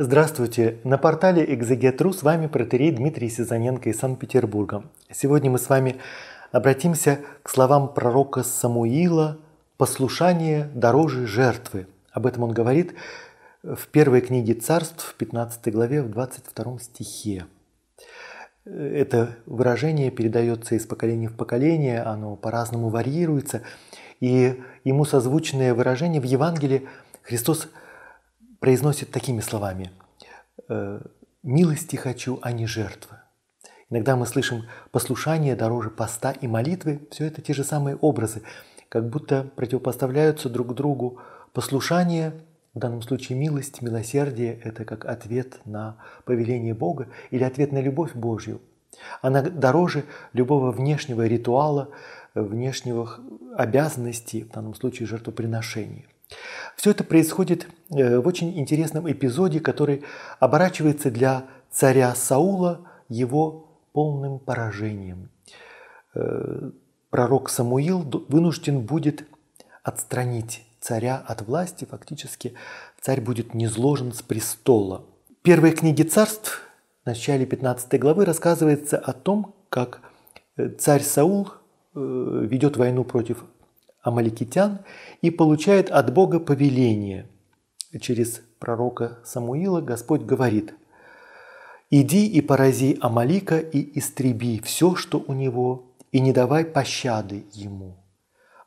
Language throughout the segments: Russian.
Здравствуйте! На портале Экзегетру с вами протерей Дмитрий Сизаненко из Санкт-Петербурга. Сегодня мы с вами обратимся к словам пророка Самуила «Послушание дороже жертвы». Об этом он говорит в первой книге царств, в 15 главе, в 22 стихе. Это выражение передается из поколения в поколение, оно по-разному варьируется, и ему созвучное выражение в Евангелии Христос – произносит такими словами «Э, «милости хочу, а не жертвы». Иногда мы слышим «послушание дороже поста и молитвы». Все это те же самые образы, как будто противопоставляются друг другу послушание, в данном случае милость, милосердие – это как ответ на повеление Бога или ответ на любовь Божью. Она дороже любого внешнего ритуала, внешних обязанностей, в данном случае жертвоприношения. Все это происходит э, в очень интересном эпизоде, который оборачивается для царя Саула его полным поражением. Э, пророк Самуил вынужден будет отстранить царя от власти, фактически царь будет низложен с престола. В первой книге царств, в начале 15 главы, рассказывается о том, как э, царь Саул ведет войну против амаликитян и получает от Бога повеление. Через пророка Самуила Господь говорит «Иди и порази Амалика и истреби все, что у него, и не давай пощады ему,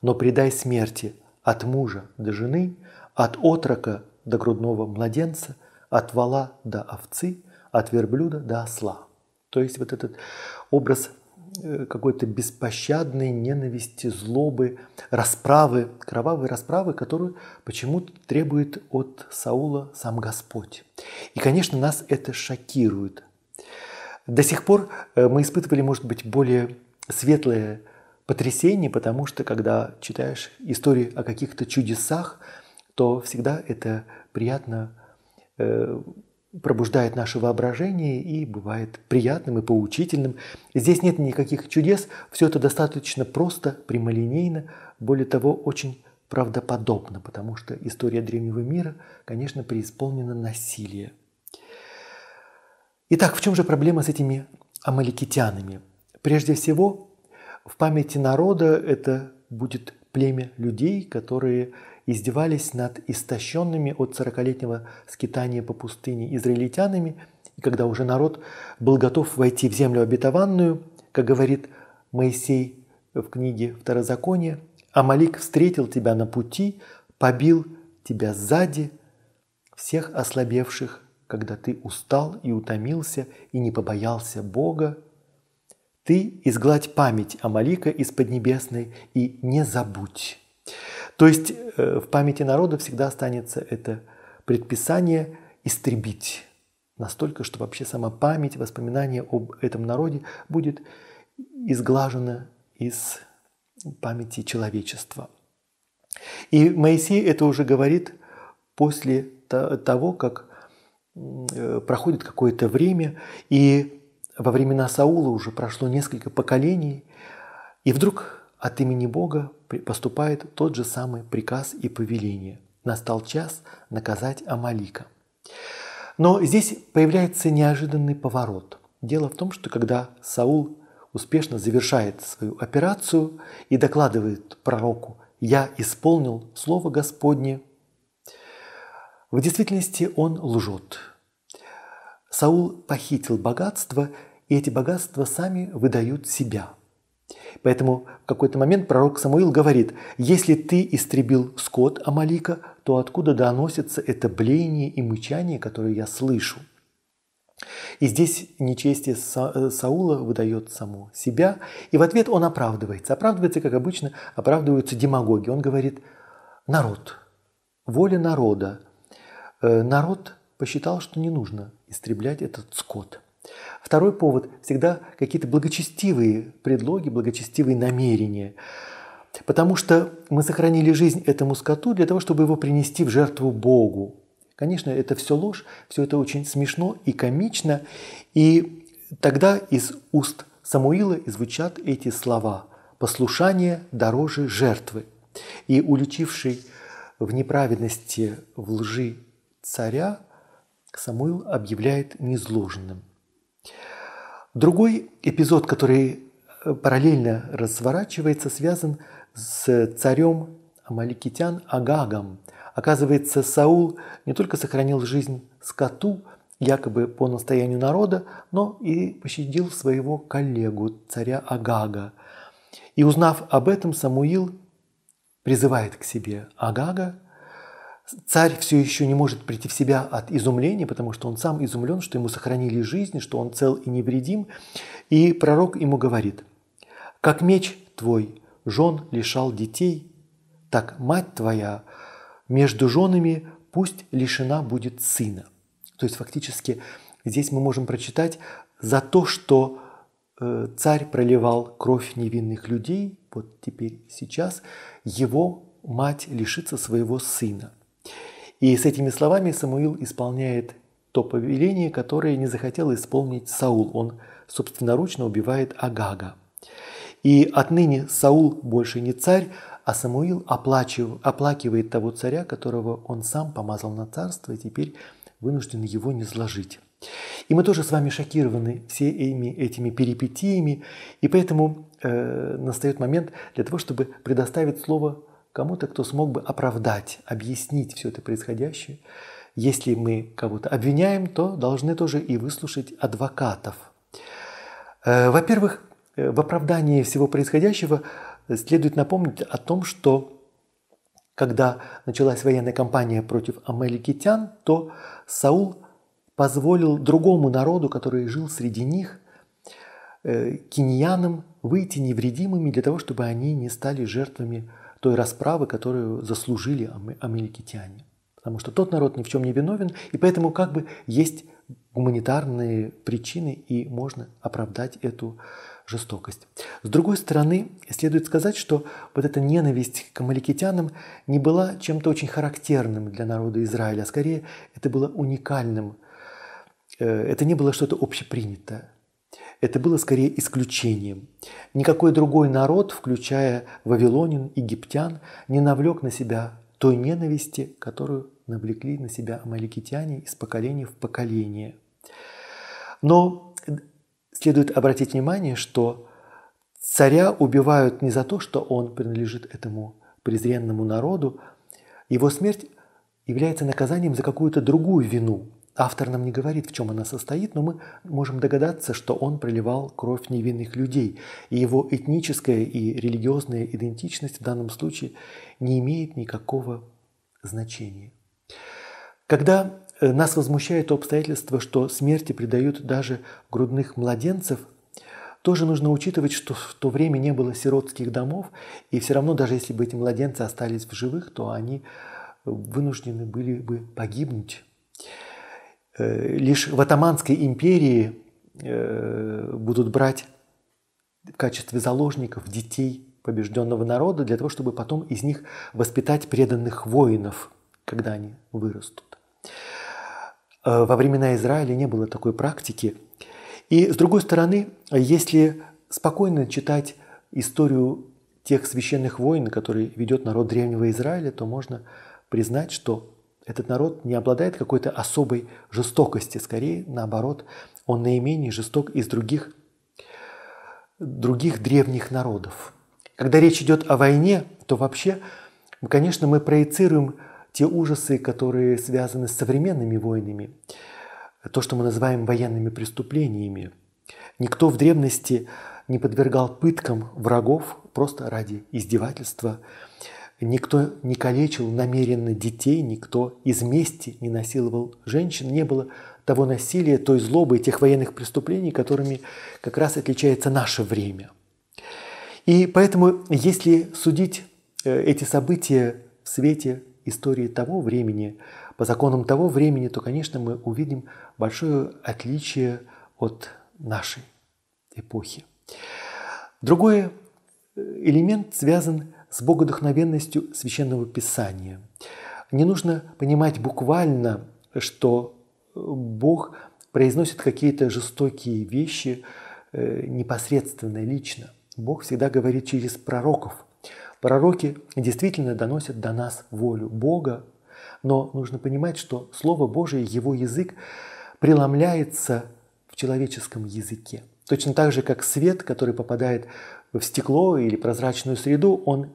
но предай смерти от мужа до жены, от отрока до грудного младенца, от вала до овцы, от верблюда до осла». То есть вот этот образ Э, какой-то беспощадной ненависти, злобы, расправы, кровавой расправы, которую почему-то требует от Саула сам Господь. И, конечно, нас это шокирует. До сих пор э, мы испытывали, может быть, более светлое потрясение, потому что, когда читаешь истории о каких-то чудесах, то всегда это приятно э, пробуждает наше воображение и бывает приятным и поучительным. Здесь нет никаких чудес, все это достаточно просто, прямолинейно, более того, очень правдоподобно, потому что история древнего мира, конечно, преисполнена насилия. Итак, в чем же проблема с этими амаликитянами? Прежде всего, в памяти народа это будет племя людей, которые издевались над истощенными от 40-летнего скитания по пустыне израильтянами, и когда уже народ был готов войти в землю обетованную, как говорит Моисей в книге Второзакония, Амалик встретил тебя на пути, побил тебя сзади, всех ослабевших, когда ты устал и утомился и не побоялся Бога, ты изгладь память Амалика из Поднебесной и не забудь. То есть э, в памяти народа всегда останется это предписание истребить настолько, что вообще сама память, воспоминание об этом народе будет изглажена из памяти человечества. И Моисей это уже говорит после того, как э, проходит какое-то время, и во времена Саула уже прошло несколько поколений, и вдруг от имени Бога поступает тот же самый приказ и повеление. Настал час наказать Амалика. Но здесь появляется неожиданный поворот. Дело в том, что когда Саул успешно завершает свою операцию и докладывает пророку «Я исполнил Слово Господне», в действительности он лжет. Саул похитил богатство, и эти богатства сами выдают себя – Поэтому в какой-то момент пророк Самуил говорит, если ты истребил скот Амалика, то откуда доносится это блеяние и мычание, которое я слышу? И здесь нечестие э, Саула выдает само себя, и в ответ он оправдывается. Оправдывается, как обычно, оправдываются демагоги. Он говорит, народ, воля народа. Э, народ посчитал, что не нужно истреблять этот скот – Второй повод – всегда какие-то благочестивые предлоги, благочестивые намерения. Потому что мы сохранили жизнь этому скоту для того, чтобы его принести в жертву Богу. Конечно, это все ложь, все это очень смешно и комично. И тогда из уст Самуила и звучат эти слова «послушание дороже жертвы». И уличивший в неправедности, в лжи царя, Самуил объявляет незложенным – Другой эпизод, который э, параллельно разворачивается, связан с царем амаликитян Агагом. Оказывается, Саул не только сохранил жизнь скоту, якобы по настоянию народа, но и пощадил своего коллегу, царя Агага. И узнав об этом, Самуил призывает к себе Агага – Царь все еще не может прийти в себя от изумления, потому что он сам изумлен, что ему сохранили жизнь, что он цел и невредим. И пророк ему говорит, «Как меч твой жен лишал детей, так мать твоя между женами пусть лишена будет сына». То есть фактически здесь мы можем прочитать за то, что э, царь проливал кровь невинных людей, вот теперь сейчас его мать лишится своего сына – и с этими словами Самуил исполняет то повеление, которое не захотел исполнить Саул. Он собственноручно убивает Агага. И отныне Саул больше не царь, а Самуил оплакивает того царя, которого он сам помазал на царство и теперь вынужден его не сложить. И мы тоже с вами шокированы всеми этими перипетиями, и поэтому э, настает момент для того, чтобы предоставить слово кому-то, кто смог бы оправдать, объяснить все это происходящее. Если мы кого-то обвиняем, то должны тоже и выслушать адвокатов. Э, во-первых, э, в оправдании всего происходящего э, следует напомнить о том, что когда началась военная кампания против амаликитян, то Саул позволил другому народу, который жил среди них, киньянам, выйти невредимыми для того, чтобы они не стали жертвами той расправы, которую заслужили амеликитяне. Потому что тот народ ни в чем не виновен, и поэтому как бы есть гуманитарные причины, и можно оправдать эту жестокость. С другой стороны, следует сказать, что вот эта ненависть к амаликитянам не была чем-то очень характерным для народа Израиля, а скорее это было уникальным. Э, это не было что-то общепринятое это было скорее исключением. Никакой другой народ, включая вавилонин, египтян, не навлек на себя той ненависти, которую навлекли на себя амаликитяне из поколения в поколение. Но э, следует обратить внимание, что царя убивают не за то, что он принадлежит этому презренному народу, его смерть является наказанием за какую-то другую вину – Автор нам не говорит, в чем она состоит, но мы можем догадаться, что он проливал кровь невинных людей, и его этническая и религиозная идентичность в данном случае не имеет никакого значения. Когда э, нас возмущает то обстоятельство, что смерти придают даже грудных младенцев, тоже нужно учитывать, что в то время не было сиротских домов, и все равно, даже если бы эти младенцы остались в живых, то они вынуждены были бы погибнуть Э, лишь в Атаманской империи э, будут брать в качестве заложников детей побежденного народа для того, чтобы потом из них воспитать преданных воинов, когда они вырастут. Э, во времена Израиля не было такой практики. И с другой стороны, если спокойно читать историю тех священных войн, которые ведет народ Древнего Израиля, то можно признать, что этот народ не обладает какой-то особой жестокости, скорее наоборот, он наименее жесток из других, других древних народов. Когда речь идет о войне, то вообще, конечно, мы проецируем те ужасы, которые связаны с современными войнами, то, что мы называем военными преступлениями. Никто в древности не подвергал пыткам врагов просто ради издевательства Никто не калечил намеренно детей, никто из мести не насиловал женщин, не было того насилия, той злобы и тех военных преступлений, которыми как раз отличается наше время. И поэтому, если судить э, эти события в свете истории того времени, по законам того времени, то, конечно, мы увидим большое отличие от нашей эпохи. Другой э, элемент связан с с богодухновенностью священного писания. Не нужно понимать буквально, что э, Бог произносит какие-то жестокие вещи э, непосредственно, лично. Бог всегда говорит через пророков. Пророки действительно доносят до нас волю Бога, но нужно понимать, что Слово Божие, его язык преломляется в человеческом языке. Точно так же, как свет, который попадает в стекло или прозрачную среду, он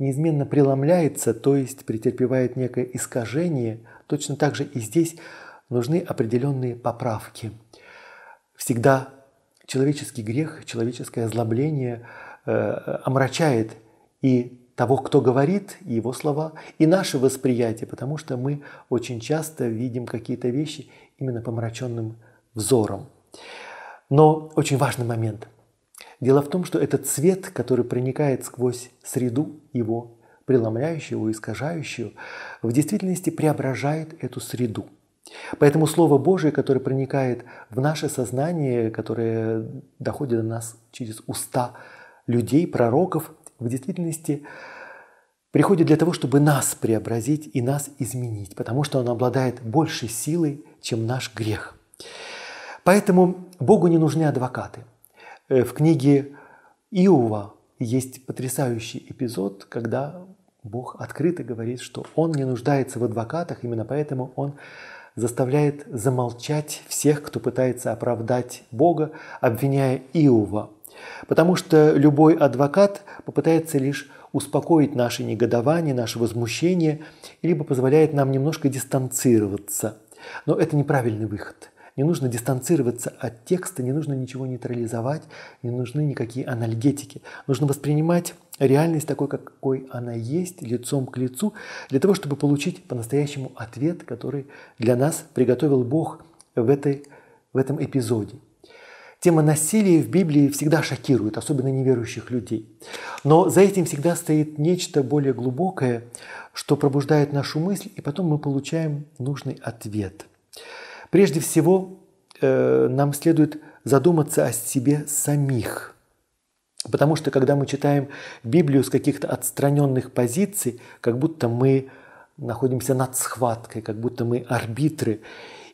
неизменно преломляется, то есть претерпевает некое искажение, точно так же и здесь нужны определенные поправки. Всегда человеческий грех, человеческое озлобление э, омрачает и того, кто говорит, и его слова, и наше восприятие, потому что мы очень часто видим какие-то вещи именно помраченным взором. Но очень важный момент – Дело в том, что этот цвет, который проникает сквозь среду его, преломляющую его, искажающую, в действительности преображает эту среду. Поэтому Слово Божие, которое проникает в наше сознание, которое доходит до нас через уста людей, пророков, в действительности приходит для того, чтобы нас преобразить и нас изменить, потому что он обладает большей силой, чем наш грех. Поэтому Богу не нужны адвокаты – Э, в книге Иова есть потрясающий эпизод, когда Бог открыто говорит, что Он не нуждается в адвокатах, именно поэтому Он заставляет замолчать всех, кто пытается оправдать Бога, обвиняя Иова. Потому что любой адвокат попытается лишь успокоить наше негодование, наше возмущение, либо позволяет нам немножко дистанцироваться. Но это неправильный выход. Не нужно дистанцироваться от текста, не нужно ничего нейтрализовать, не нужны никакие анальгетики. Нужно воспринимать реальность такой, какой она есть, лицом к лицу, для того, чтобы получить по-настоящему ответ, который для нас приготовил Бог в, этой, в этом эпизоде. Тема насилия в Библии всегда шокирует, особенно неверующих людей. Но за этим всегда стоит нечто более глубокое, что пробуждает нашу мысль, и потом мы получаем нужный ответ – Прежде всего, э, нам следует задуматься о себе самих. Потому что, когда мы читаем Библию с каких-то отстраненных позиций, как будто мы находимся над схваткой, как будто мы арбитры,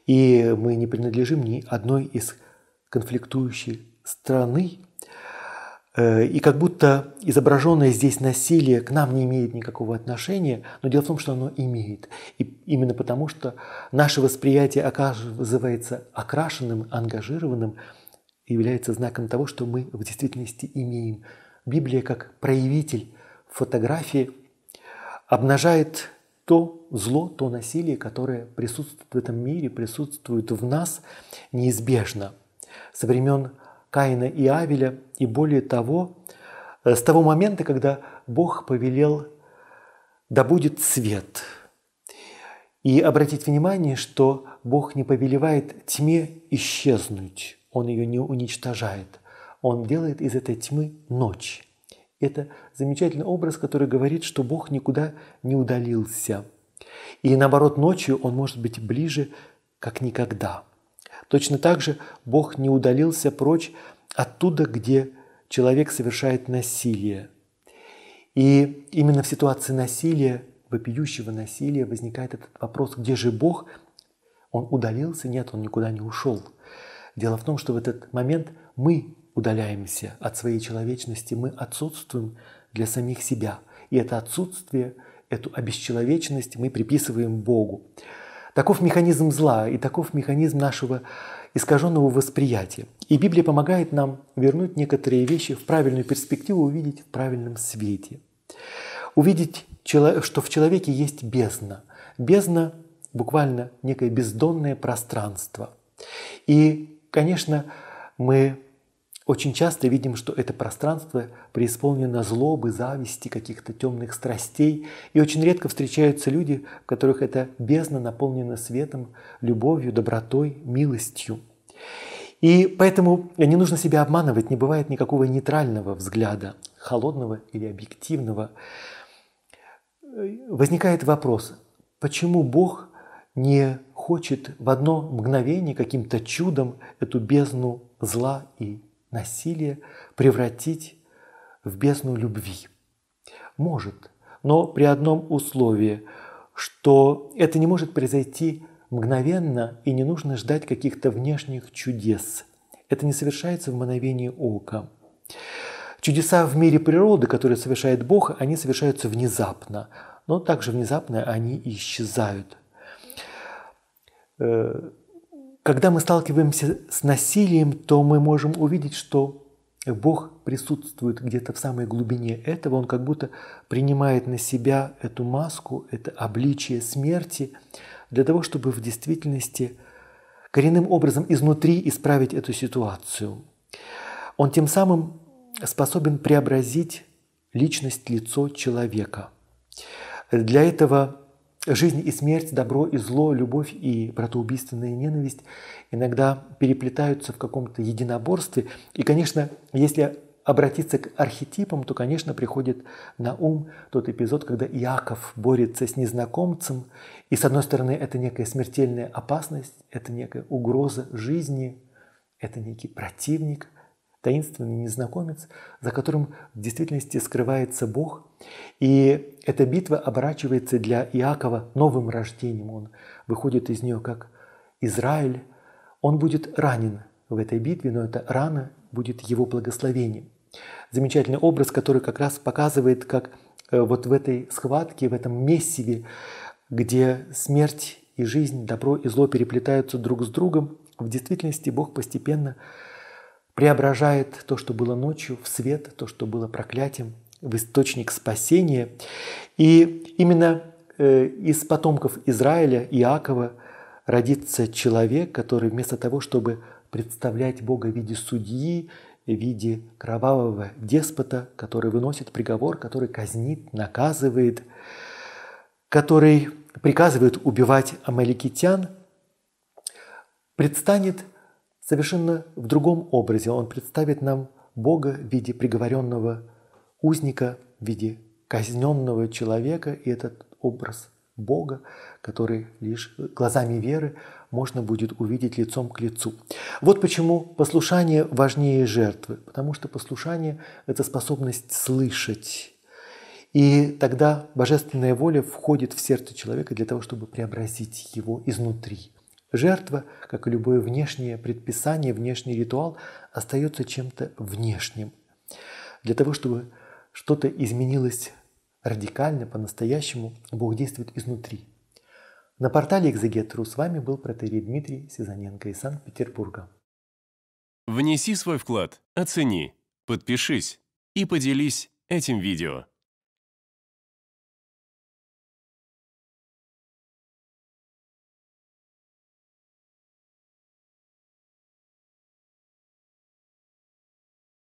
и мы не принадлежим ни одной из конфликтующей страны, Э, и как будто изображенное здесь насилие к нам не имеет никакого отношения, но дело в том, что оно имеет. И именно потому, что наше восприятие оказывается окрашенным, ангажированным, является знаком того, что мы в действительности имеем. Библия как проявитель фотографии обнажает то зло, то насилие, которое присутствует в этом мире, присутствует в нас неизбежно. Со времен Каина и Авеля, и более того, э, с того момента, когда Бог повелел «да будет свет». И обратить внимание, что Бог не повелевает тьме исчезнуть, Он ее не уничтожает. Он делает из этой тьмы ночь. Это замечательный образ, который говорит, что Бог никуда не удалился. И наоборот, ночью Он может быть ближе, как никогда. Точно так же Бог не удалился прочь оттуда, где человек совершает насилие. И именно в ситуации насилия, вопиющего насилия, возникает этот вопрос, где же Бог? Он удалился? Нет, он никуда не ушел. Дело в том, что в этот момент мы удаляемся от своей человечности, мы отсутствуем для самих себя. И это отсутствие, эту обесчеловечность мы приписываем Богу. Таков механизм зла и таков механизм нашего искаженного восприятия. И Библия помогает нам вернуть некоторые вещи в правильную перспективу, увидеть в правильном свете. Увидеть, что в человеке есть бездна. Бездна – буквально некое бездонное пространство. И, конечно, мы очень часто видим, что это пространство преисполнено злобы, зависти, каких-то темных страстей, и очень редко встречаются люди, в которых эта бездна наполнена светом, любовью, добротой, милостью. И поэтому не нужно себя обманывать, не бывает никакого нейтрального взгляда, холодного или объективного. Возникает вопрос, почему Бог не хочет в одно мгновение каким-то чудом эту бездну зла и насилие превратить в бездну любви? Может, но при одном условии, что это не может произойти мгновенно и не нужно ждать каких-то внешних чудес. Это не совершается в мгновении ока. Чудеса в мире природы, которые совершает Бог, они совершаются внезапно, но также внезапно они исчезают. Э, когда мы сталкиваемся с насилием, то мы можем увидеть, что Бог присутствует где-то в самой глубине этого, он как будто принимает на себя эту маску, это обличие смерти, для того, чтобы в действительности коренным образом изнутри исправить эту ситуацию. Он тем самым способен преобразить личность, лицо человека. Для этого Жизнь и смерть, добро и зло, любовь и братоубийственная ненависть иногда переплетаются в каком-то единоборстве. И, конечно, если обратиться к архетипам, то, конечно, приходит на ум тот эпизод, когда Иаков борется с незнакомцем, и, с одной стороны, это некая смертельная опасность, это некая угроза жизни, это некий противник, таинственный незнакомец, за которым в действительности скрывается Бог. И эта битва оборачивается для Иакова новым рождением. Он выходит из нее как Израиль. Он будет ранен в этой битве, но эта рана будет его благословением. Замечательный образ, который как раз показывает, как э, вот в этой схватке, в этом мессиве, где смерть и жизнь, добро и зло переплетаются друг с другом, в действительности Бог постепенно преображает то, что было ночью, в свет, то, что было проклятием, в источник спасения. И именно э, из потомков Израиля, Иакова, родится человек, который вместо того, чтобы представлять Бога в виде судьи, в виде кровавого деспота, который выносит приговор, который казнит, наказывает, который приказывает убивать амаликитян, предстанет Совершенно в другом образе он представит нам Бога в виде приговоренного узника, в виде казненного человека, и этот образ Бога, который лишь глазами веры можно будет увидеть лицом к лицу. Вот почему послушание важнее жертвы, потому что послушание – это способность слышать. И тогда божественная воля входит в сердце человека для того, чтобы преобразить его изнутри – Жертва, как и любое внешнее предписание, внешний ритуал, остается чем-то внешним. Для того, чтобы что-то изменилось радикально, по-настоящему, Бог действует изнутри. На портале «Экзегетру» с вами был протерей Дмитрий Сизаненко из Санкт-Петербурга. Внеси свой вклад, оцени, подпишись и поделись этим видео.